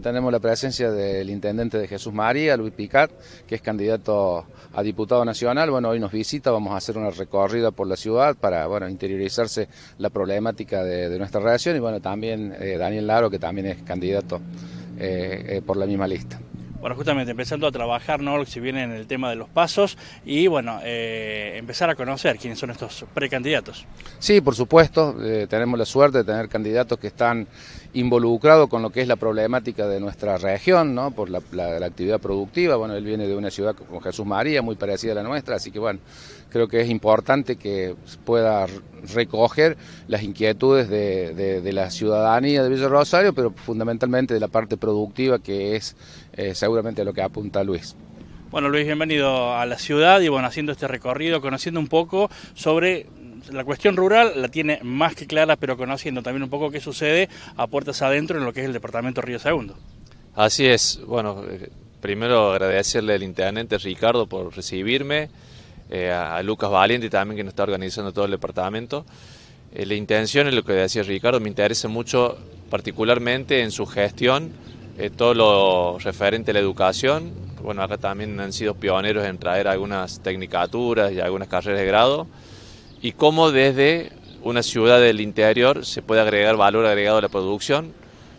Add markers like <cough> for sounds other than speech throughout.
Tenemos la presencia del intendente de Jesús María, Luis Picat, que es candidato a diputado nacional. Bueno, hoy nos visita, vamos a hacer una recorrida por la ciudad para, interiorizarse la problemática de, nuestra relación. Y bueno, también eh, Daniel Laro, que también es candidato eh, eh, por la misma lista. Bueno, justamente empezando a trabajar, ¿no? Si viene en el tema de los pasos y, bueno, empezar a conocer quiénes son estos precandidatos. Sí, por supuesto, tenemos la suerte de tener candidatos que están involucrado con lo que es la problemática de nuestra región, ¿no? por la, actividad productiva. Bueno, él viene de una ciudad como Jesús María, muy parecida a la nuestra, así que bueno, creo que es importante que pueda recoger las inquietudes de, la ciudadanía de Villa Rosario, pero fundamentalmente de la parte productiva, que es eh, seguramente lo que apunta Luis. Bueno, Luis, bienvenido a la ciudad y bueno, haciendo este recorrido, conociendo un poco sobre la cuestión rural la tiene más que clara, pero conociendo también un poco qué sucede a puertas adentro en lo que es el departamento Río Segundo. Así es, bueno, eh, primero agradecerle al intendente Ricardo por recibirme, eh, a Lucas Valiente también que nos está organizando todo el departamento. Eh, la intención es lo que decía Ricardo, me interesa mucho particularmente en su gestión, todo lo referente a la educación. Bueno, acá también han sido pioneros en traer algunas tecnicaturas y algunas carreras de grado y cómo desde una ciudad del interior se puede agregar valor agregado a la producción,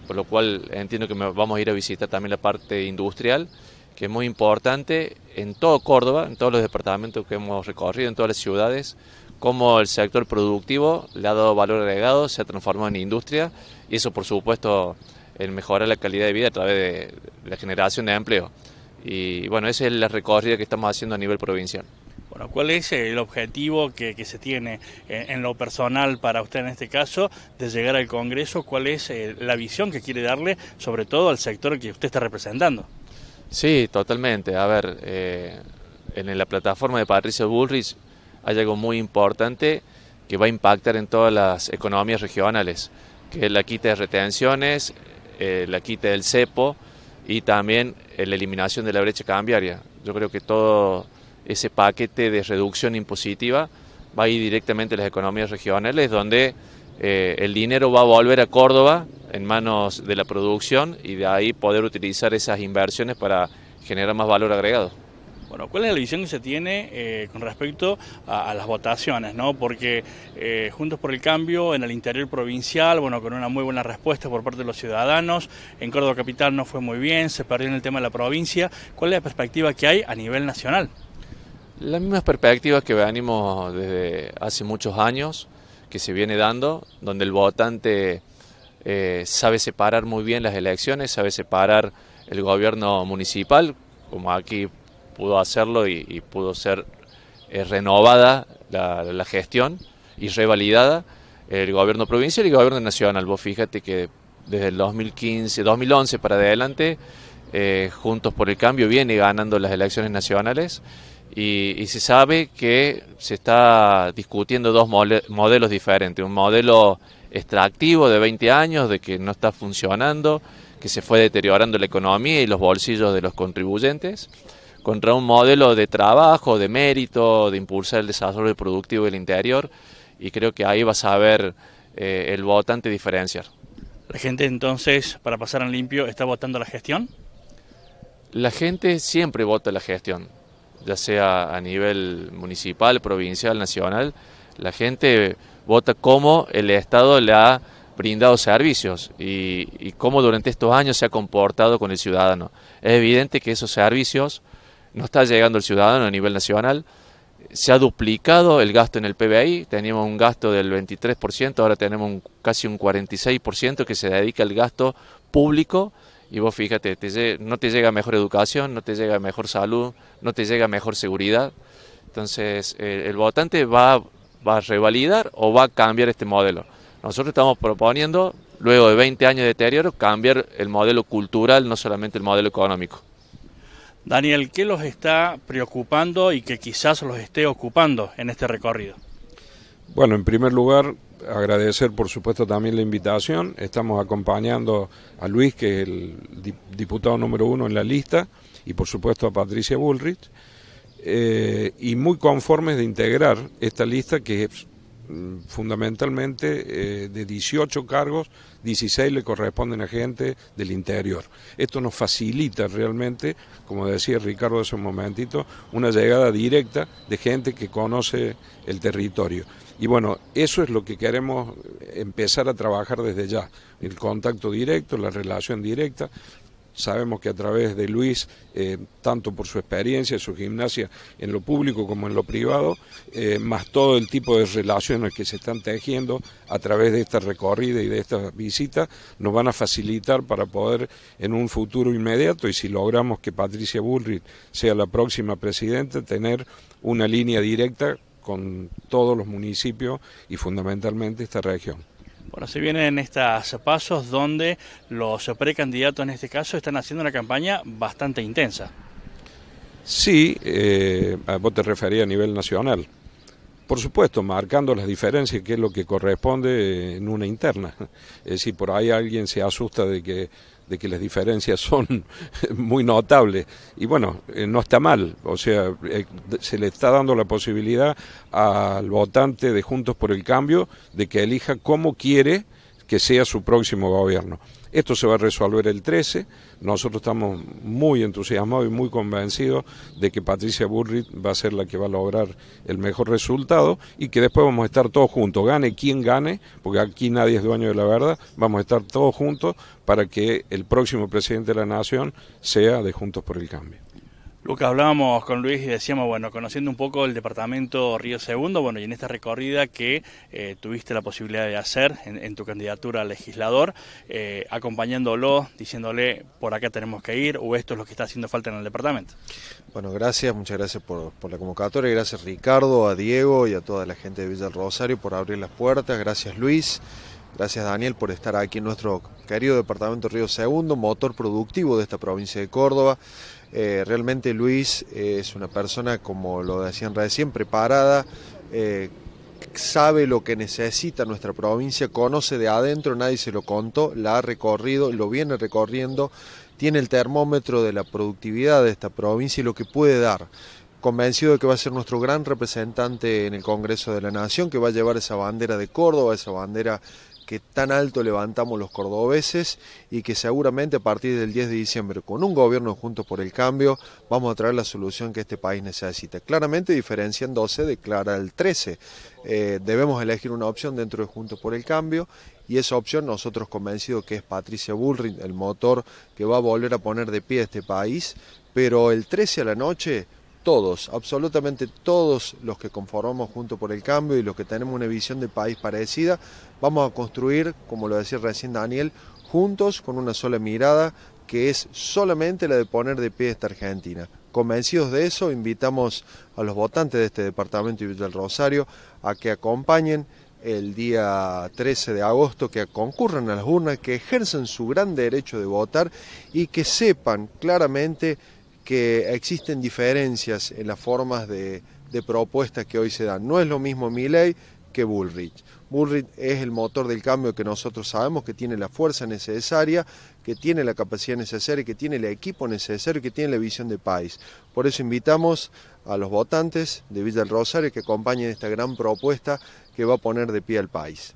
por lo cual entiendo que vamos a ir a visitar también la parte industrial, que es muy importante en todo Córdoba, en todos los departamentos que hemos recorrido, en todas las ciudades, cómo el sector productivo le ha dado valor agregado, se ha transformado en industria y eso por supuesto el mejorar la calidad de vida a través de la generación de empleo. Y bueno, esa es la recorrida que estamos haciendo a nivel provincial. Bueno, ¿cuál es el objetivo que, se tiene eh, en, lo personal para usted en este caso de llegar al Congreso? ¿Cuál es eh, la visión que quiere darle, sobre todo al sector que usted está representando? Sí, totalmente. A ver, eh, en la plataforma de Patricio Bullrich hay algo muy importante que va a impactar en todas las economías regionales, que es la quita de retenciones, la quita del cepo y también la eliminación de la brecha cambiaria. Yo creo que todo ese paquete de reducción impositiva va a ir directamente a las economías regionales, donde eh, el dinero va a volver a Córdoba en manos de la producción y de ahí poder utilizar esas inversiones para generar más valor agregado. Bueno, ¿cuál es la visión que se tiene eh, con respecto a, las votaciones? Porque eh, Juntos por el Cambio en el interior provincial, bueno, con una muy buena respuesta por parte de los ciudadanos, en Córdoba Capital no fue muy bien, se perdió en el tema de la provincia. ¿Cuál es la perspectiva que hay a nivel nacional? Las mismas perspectivas que venimos desde hace muchos años, que se viene dando, donde el votante eh, sabe separar muy bien las elecciones, sabe separar el gobierno municipal, como aquí pudo hacerlo y, pudo ser eh, renovada la, gestión y revalidada el gobierno provincial y el gobierno nacional. Vos fíjate que desde el 2015, 2011 para adelante, eh, Juntos por el Cambio viene ganando las elecciones nacionales y, se sabe que se está discutiendo dos modelos diferentes, un modelo extractivo de 20 años, de que no está funcionando, que se fue deteriorando la economía y los bolsillos de los contribuyentes, contra un modelo de trabajo, de mérito, de impulsar el desarrollo productivo del interior, y creo que ahí vas a ver eh, el votante diferenciar. ¿La gente entonces, para pasar en limpio, está votando la gestión? La gente siempre vota la gestión ya sea a nivel municipal, provincial, nacional, la gente vota cómo el Estado le ha brindado servicios y, cómo durante estos años se ha comportado con el ciudadano. Es evidente que esos servicios no están llegando al ciudadano a nivel nacional. Se ha duplicado el gasto en el PBI, teníamos un gasto del 23%, ahora tenemos casi un 46% que se dedica al gasto público y vos fíjate, no te llega mejor educación, no te llega mejor salud, no te llega mejor seguridad. Entonces, eh, el votante va, va a revalidar o va a cambiar este modelo. Nosotros estamos proponiendo, luego de 20 años de deterioro, cambiar el modelo cultural, no solamente el modelo económico. Daniel, ¿qué los está preocupando y que quizás los esté ocupando en este recorrido? Bueno, en primer lugar, agradecer por supuesto también la invitación. Estamos acompañando a Luis, que es el diputado número uno en la lista, y por supuesto a Patricia Bullrich, eh, y muy conformes de integrar esta lista que es Mm, fundamentalmente eh, de 18 cargos, 16 le corresponden a gente del interior. Esto nos facilita realmente, como decía Ricardo hace un momentito, una llegada directa de gente que conoce el territorio. Y bueno, eso es lo que queremos empezar a trabajar desde ya, el contacto directo, la relación directa. Sabemos que a través de Luis, eh, tanto por su experiencia, su gimnasia en lo público como en lo privado, eh, más todo el tipo de relaciones que se están tejiendo a través de esta recorrida y de estas visitas, nos van a facilitar para poder en un futuro inmediato, y si logramos que Patricia Bullrich sea la próxima presidenta, tener una línea directa con todos los municipios y fundamentalmente esta región. Bueno, se vienen estas pasos donde los precandidatos en este caso están haciendo una campaña bastante intensa. Sí, eh, vos te refería a nivel nacional. Por supuesto, marcando las diferencias, que es lo que corresponde en una interna. Es decir, por ahí alguien se asusta de que de que las diferencias <laughs> son muy notables. Y bueno, eh, no está mal, o sea, eh, se le está dando la posibilidad al votante de Juntos por el Cambio de que elija cómo quiere que sea su próximo gobierno. Esto se va a resolver el 13. Nosotros estamos muy entusiasmados y muy convencidos de que Patricia Burrit va a ser la que va a lograr el mejor resultado y que después vamos a estar todos juntos, gane quien gane, porque aquí nadie es dueño de la verdad, vamos a estar todos juntos para que el próximo presidente de la Nación sea de Juntos por el Cambio. Lucas, hablábamos con Luis y decíamos, bueno, conociendo un poco el departamento Río Segundo, bueno, y en esta recorrida que eh, tuviste la posibilidad de hacer en, tu candidatura a legislador, eh, acompañándolo, diciéndole, por acá tenemos que ir, o esto es lo que está haciendo falta en el departamento. Bueno, gracias, muchas gracias por, por la convocatoria, gracias Ricardo, a Diego y a toda la gente de Villa del Rosario por abrir las puertas, gracias Luis. Gracias Daniel por estar aquí en nuestro querido departamento Río Segundo, motor productivo de esta provincia de Córdoba. Eh, realmente Luis eh, es una persona, como lo decían recién, preparada, eh, sabe lo que necesita nuestra provincia, conoce de adentro, nadie se lo contó, la ha recorrido, lo viene recorriendo, tiene el termómetro de la productividad de esta provincia y lo que puede dar convencido de que va a ser nuestro gran representante en el Congreso de la Nación, que va a llevar esa bandera de Córdoba, esa bandera que tan alto levantamos los cordobeses y que seguramente a partir del 10 de diciembre con un gobierno junto por el cambio vamos a traer la solución que este país necesita. Claramente en 12 declara el 13. Eh, debemos elegir una opción dentro de Juntos por el Cambio y esa opción nosotros convencidos que es Patricia Bullrich, el motor que va a volver a poner de pie a este país, pero el 13 a la noche todos, absolutamente todos los que conformamos Junto por el Cambio y los que tenemos una visión de país parecida, vamos a construir, como lo decía recién Daniel, juntos con una sola mirada que es solamente la de poner de pie esta Argentina. Convencidos de eso, invitamos a los votantes de este departamento y del Rosario a que acompañen el día 13 de agosto, que concurran a las urnas, que ejercen su gran derecho de votar y que sepan claramente que existen diferencias en las formas de, propuestas que hoy se dan. No es lo mismo Miley que Bullrich. Bullrich es el motor del cambio que nosotros sabemos, que tiene la fuerza necesaria, que tiene la capacidad necesaria, que tiene el equipo necesario, que tiene la visión de país. Por eso invitamos a los votantes de Villa del Rosario que acompañen esta gran propuesta que va a poner de pie al país.